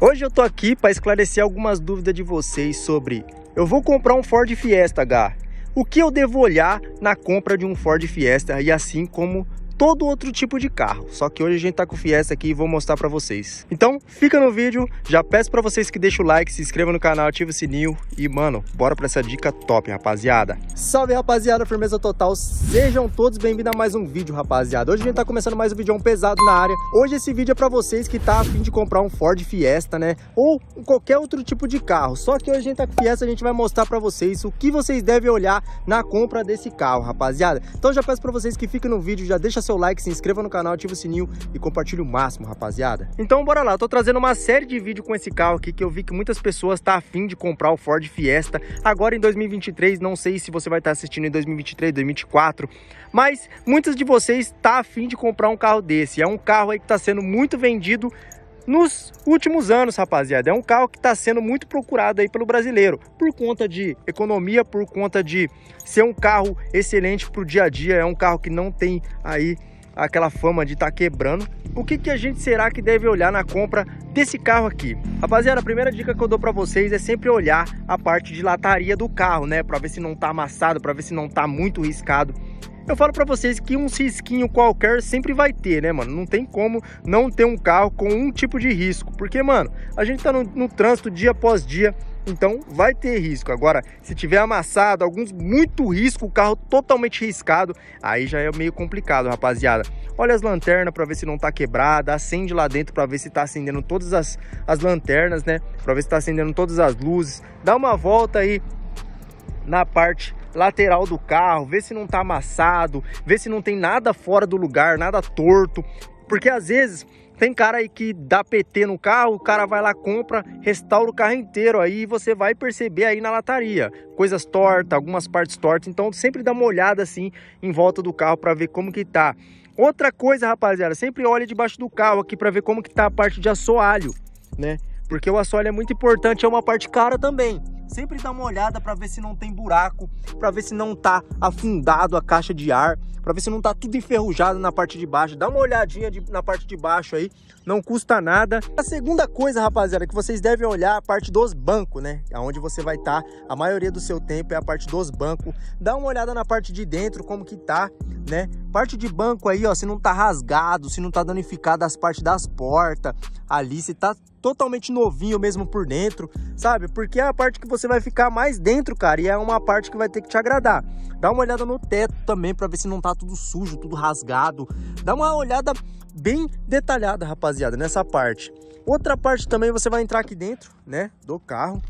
Hoje eu tô aqui para esclarecer algumas dúvidas de vocês sobre eu vou comprar um Ford Fiesta H. O que eu devo olhar na compra de um Ford Fiesta e assim como todo outro tipo de carro. Só que hoje a gente tá com o Fiesta aqui e vou mostrar para vocês. Então, fica no vídeo. Já peço para vocês que deixem o like, se inscrevam no canal, ative o sininho e, mano, bora para essa dica top, rapaziada. Salve, rapaziada, firmeza total. Sejam todos bem-vindos a mais um vídeo, rapaziada. Hoje a gente tá começando mais um vídeo é pesado na área. Hoje esse vídeo é para vocês que tá afim de comprar um Ford Fiesta, né? Ou qualquer outro tipo de carro. Só que hoje a gente tá com Fiesta, a gente vai mostrar para vocês o que vocês devem olhar na compra desse carro, rapaziada. Então já peço para vocês que fiquem no vídeo, já deixa seu like, se inscreva no canal, ativa o sininho e compartilhe o máximo, rapaziada. Então bora lá, eu tô trazendo uma série de vídeo com esse carro aqui que eu vi que muitas pessoas tá afim de comprar o Ford Fiesta agora em 2023, não sei se você vai estar tá assistindo em 2023, 2024, mas muitas de vocês tá afim de comprar um carro desse. É um carro aí que tá sendo muito vendido nos últimos anos, rapaziada. É um carro que está sendo muito procurado aí pelo brasileiro por conta de economia, por conta de ser um carro excelente para o dia a dia. É um carro que não tem aí aquela fama de estar tá quebrando, o que, que a gente será que deve olhar na compra desse carro aqui? Rapaziada, a primeira dica que eu dou para vocês é sempre olhar a parte de lataria do carro, né? Para ver se não tá amassado, para ver se não tá muito riscado. Eu falo para vocês que um risquinho qualquer sempre vai ter, né, mano? Não tem como não ter um carro com um tipo de risco. Porque, mano, a gente tá no, no trânsito dia após dia, então vai ter risco. Agora, se tiver amassado, alguns muito risco, o carro totalmente riscado, aí já é meio complicado, rapaziada. Olha as lanternas para ver se não tá quebrada, acende lá dentro para ver se tá acendendo todas as, as lanternas, né? Para ver se tá acendendo todas as luzes. Dá uma volta aí na parte lateral do carro, vê se não tá amassado, vê se não tem nada fora do lugar, nada torto. Porque às vezes tem cara aí que dá PT no carro, o cara vai lá, compra, restaura o carro inteiro. Aí você vai perceber aí na lataria coisas tortas, algumas partes tortas. Então sempre dá uma olhada assim em volta do carro para ver como que tá. Outra coisa, rapaziada, sempre olha debaixo do carro aqui para ver como que tá a parte de assoalho, né? Porque o assoalho é muito importante, é uma parte cara também sempre dá uma olhada para ver se não tem buraco, para ver se não tá afundado a caixa de ar, para ver se não tá tudo enferrujado na parte de baixo. Dá uma olhadinha de, na parte de baixo aí, não custa nada. A segunda coisa, rapaziada, que vocês devem olhar é a parte dos bancos, né? Aonde você vai estar, tá, a maioria do seu tempo é a parte dos bancos. Dá uma olhada na parte de dentro como que tá, né? Parte de banco aí, ó, se não tá rasgado, se não tá danificado as partes das portas, ali se tá totalmente novinho mesmo por dentro, sabe? Porque é a parte que você vai ficar mais dentro, cara, e é uma parte que vai ter que te agradar. Dá uma olhada no teto também para ver se não tá tudo sujo, tudo rasgado. Dá uma olhada bem detalhada, rapaziada, nessa parte. Outra parte também você vai entrar aqui dentro, né, do carro.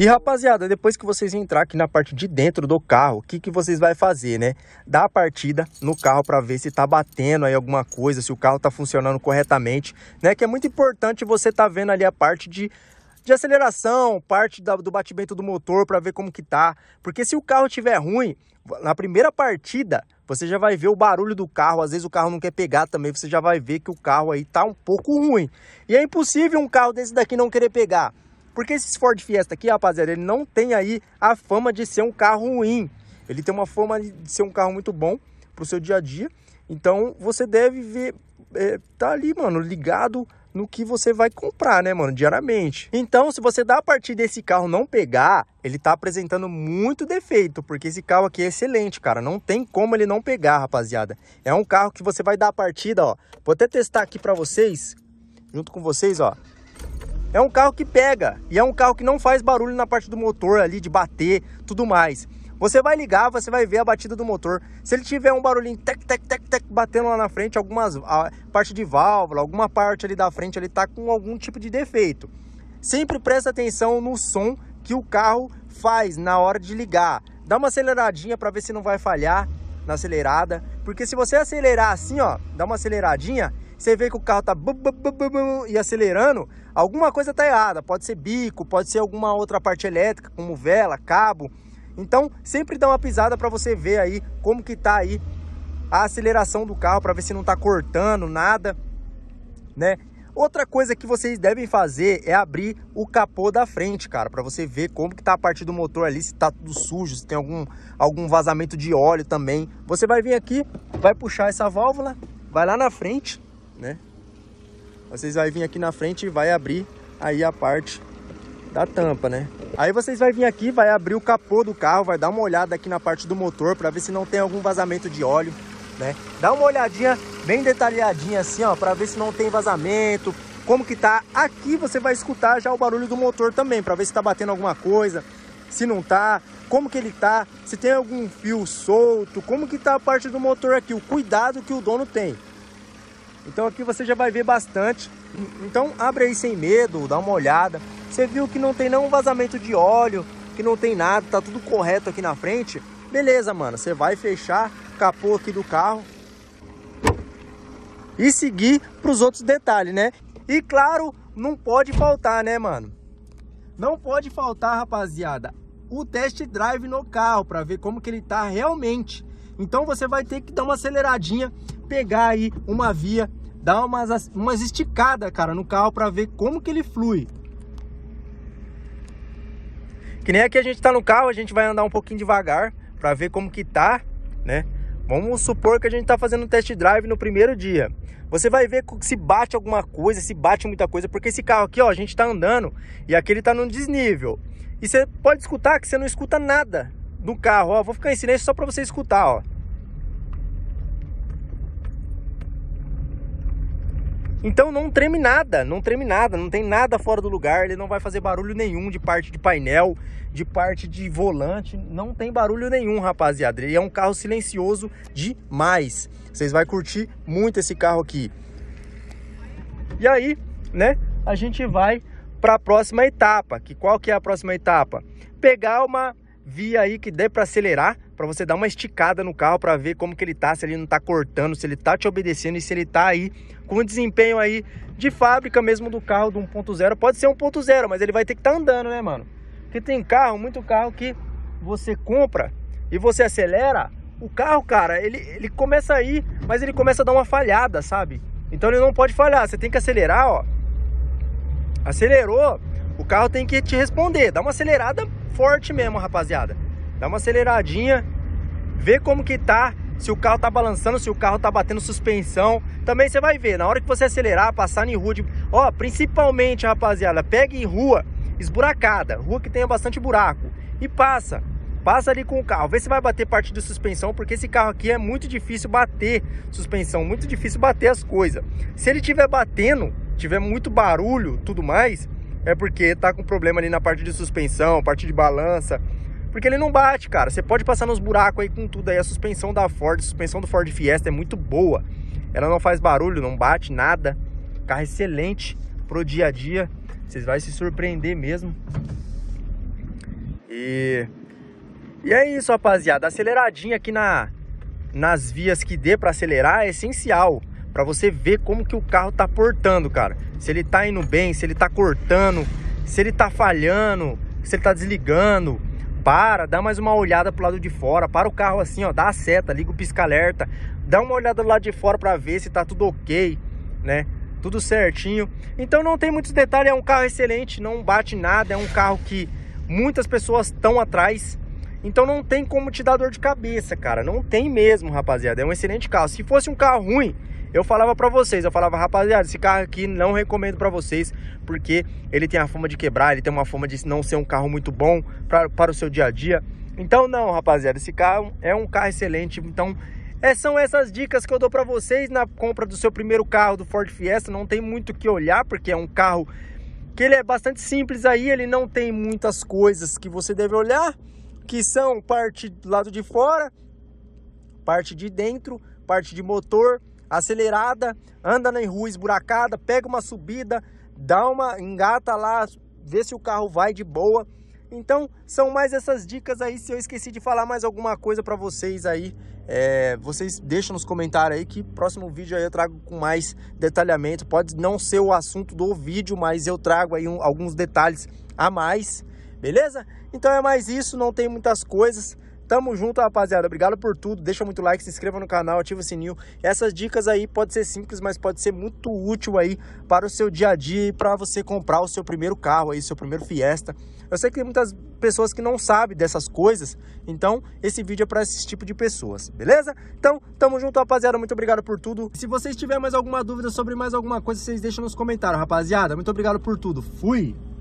E rapaziada, depois que vocês entrar aqui na parte de dentro do carro, o que, que vocês vai fazer, né? Dar a partida no carro para ver se tá batendo aí alguma coisa, se o carro tá funcionando corretamente, né? Que é muito importante você tá vendo ali a parte de de aceleração, parte da, do batimento do motor para ver como que tá. Porque se o carro tiver ruim, na primeira partida, você já vai ver o barulho do carro. Às vezes o carro não quer pegar também, você já vai ver que o carro aí tá um pouco ruim. E é impossível um carro desse daqui não querer pegar. Porque esse Ford Fiesta aqui, rapaziada, ele não tem aí a fama de ser um carro ruim. Ele tem uma fama de ser um carro muito bom para o seu dia a dia. Então você deve ver, é, tá ali, mano, ligado no que você vai comprar, né, mano, diariamente. Então, se você dá a partir desse carro não pegar, ele tá apresentando muito defeito, porque esse carro aqui é excelente, cara, não tem como ele não pegar, rapaziada. É um carro que você vai dar a partida, ó. Vou até testar aqui para vocês, junto com vocês, ó. É um carro que pega e é um carro que não faz barulho na parte do motor ali de bater, tudo mais. Você vai ligar, você vai ver a batida do motor. Se ele tiver um barulhinho tec tec tec tec batendo lá na frente, algumas a parte de válvula, alguma parte ali da frente, ele tá com algum tipo de defeito. Sempre presta atenção no som que o carro faz na hora de ligar. Dá uma aceleradinha para ver se não vai falhar na acelerada, porque se você acelerar assim, ó, dá uma aceleradinha, você vê que o carro tá bu, bu, bu, e acelerando, alguma coisa tá errada. Pode ser bico, pode ser alguma outra parte elétrica, como vela, cabo. Então, sempre dá uma pisada para você ver aí como que tá aí a aceleração do carro para ver se não tá cortando nada, né? Outra coisa que vocês devem fazer é abrir o capô da frente, cara, para você ver como que tá a parte do motor ali, se tá tudo sujo, se tem algum, algum vazamento de óleo também. Você vai vir aqui, vai puxar essa válvula, vai lá na frente, né? Vocês vão vir aqui na frente e vai abrir aí a parte da tampa, né? Aí vocês vão vir aqui, vai abrir o capô do carro, vai dar uma olhada aqui na parte do motor para ver se não tem algum vazamento de óleo, né? Dá uma olhadinha bem detalhadinha assim, ó, para ver se não tem vazamento, como que tá. Aqui você vai escutar já o barulho do motor também, para ver se tá batendo alguma coisa, se não tá, como que ele tá, se tem algum fio solto, como que tá a parte do motor aqui, o cuidado que o dono tem. Então aqui você já vai ver bastante. Então abre aí sem medo, dá uma olhada. Você viu que não tem nenhum vazamento de óleo, que não tem nada, tá tudo correto aqui na frente. Beleza, mano, você vai fechar o capô aqui do carro e seguir para os outros detalhes, né? E claro, não pode faltar, né, mano? Não pode faltar, rapaziada, o test drive no carro para ver como que ele tá realmente. Então você vai ter que dar uma aceleradinha pegar aí uma via, dar umas, umas esticadas, cara, no carro para ver como que ele flui. Que nem aqui a gente tá no carro, a gente vai andar um pouquinho devagar para ver como que tá, né? Vamos supor que a gente tá fazendo um test drive no primeiro dia. Você vai ver se bate alguma coisa, se bate muita coisa, porque esse carro aqui, ó, a gente tá andando e aqui ele tá num desnível. E você pode escutar que você não escuta nada do carro, ó. Vou ficar em silêncio só para você escutar, ó. Então não treme nada, não treme nada, não tem nada fora do lugar, ele não vai fazer barulho nenhum de parte de painel, de parte de volante, não tem barulho nenhum, rapaziada. Ele é um carro silencioso demais. Vocês vão curtir muito esse carro aqui. E aí, né, a gente vai para a próxima etapa. Que qual que é a próxima etapa? Pegar uma via aí que dê para acelerar, para você dar uma esticada no carro para ver como que ele tá, se ele não tá cortando, se ele tá te obedecendo e se ele tá aí com o desempenho aí de fábrica mesmo do carro do 1.0. Pode ser 1.0, mas ele vai ter que estar tá andando, né, mano? Porque tem carro, muito carro que você compra e você acelera, o carro, cara, ele, ele começa a ir, mas ele começa a dar uma falhada, sabe? Então ele não pode falhar, você tem que acelerar, ó. Acelerou, o carro tem que te responder. Dá uma acelerada forte mesmo, rapaziada. Dá uma aceleradinha, vê como que tá, se o carro tá balançando, se o carro tá batendo suspensão. Também você vai ver, na hora que você acelerar, passar em rua de... Ó, principalmente, rapaziada, pega em rua esburacada, rua que tenha bastante buraco, e passa. Passa ali com o carro, vê se vai bater parte de suspensão, porque esse carro aqui é muito difícil bater suspensão, muito difícil bater as coisas. Se ele tiver batendo, tiver muito barulho, tudo mais, é porque tá com problema ali na parte de suspensão, parte de balança. Porque ele não bate, cara. Você pode passar nos buracos aí com tudo aí. A suspensão da Ford, a suspensão do Ford Fiesta é muito boa. Ela não faz barulho, não bate nada. Carro excelente pro dia a dia. Vocês vão se surpreender mesmo. E E é isso, rapaziada. Aceleradinha aqui na nas vias que dê para acelerar é essencial para você ver como que o carro tá portando, cara. Se ele tá indo bem, se ele tá cortando, se ele tá falhando, se ele tá desligando. Para, dá mais uma olhada pro lado de fora, para o carro assim, ó, dá a seta, liga o pisca-alerta, dá uma olhada do lado de fora para ver se tá tudo OK, né? Tudo certinho. Então não tem muitos detalhes, é um carro excelente, não bate nada, é um carro que muitas pessoas estão atrás. Então não tem como te dar dor de cabeça, cara. Não tem mesmo, rapaziada. É um excelente carro. Se fosse um carro ruim, eu falava para vocês, eu falava, rapaziada, esse carro aqui não recomendo para vocês, porque ele tem a fama de quebrar, ele tem uma fama de não ser um carro muito bom pra, para o seu dia a dia. Então não, rapaziada, esse carro é um carro excelente, então é, são essas dicas que eu dou para vocês na compra do seu primeiro carro do Ford Fiesta. Não tem muito o que olhar, porque é um carro que ele é bastante simples aí, ele não tem muitas coisas que você deve olhar, que são parte do lado de fora, parte de dentro, parte de motor, acelerada, anda na rua esburacada, pega uma subida, dá uma engata lá, vê se o carro vai de boa. Então, são mais essas dicas aí. Se eu esqueci de falar mais alguma coisa para vocês aí, é, vocês deixam nos comentários aí que próximo vídeo aí eu trago com mais detalhamento. Pode não ser o assunto do vídeo, mas eu trago aí um, alguns detalhes a mais, beleza? Então é mais isso, não tem muitas coisas. Tamo junto, rapaziada. Obrigado por tudo. Deixa muito like, se inscreva no canal, ativa o sininho. Essas dicas aí podem ser simples, mas pode ser muito útil aí para o seu dia a dia e para você comprar o seu primeiro carro aí, seu primeiro Fiesta. Eu sei que tem muitas pessoas que não sabem dessas coisas, então esse vídeo é para esse tipo de pessoas, beleza? Então, tamo junto, rapaziada. Muito obrigado por tudo. Se vocês tiverem mais alguma dúvida sobre mais alguma coisa, vocês deixam nos comentários, rapaziada. Muito obrigado por tudo. Fui!